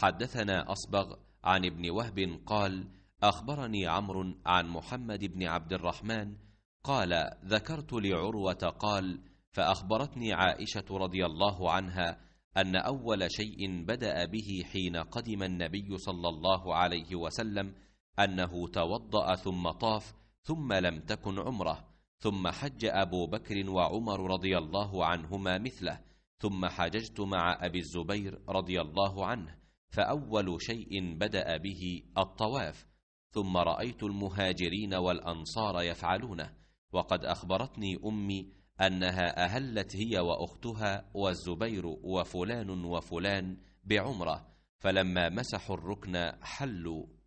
حدثنا أصبغ عن ابن وهب قال أخبرني عمرو عن محمد بن عبد الرحمن قال ذكرت لعروة قال فأخبرتني عائشة رضي الله عنها أن أول شيء بدأ به حين قدم النبي صلى الله عليه وسلم أنه توضأ ثم طاف ثم لم تكن عمره ثم حج أبو بكر وعمر رضي الله عنهما مثله ثم حججت مع أبي الزبير رضي الله عنه فاول شيء بدا به الطواف ثم رايت المهاجرين والانصار يفعلونه وقد اخبرتني امي انها اهلت هي واختها والزبير وفلان وفلان بعمره فلما مسحوا الركن حلوا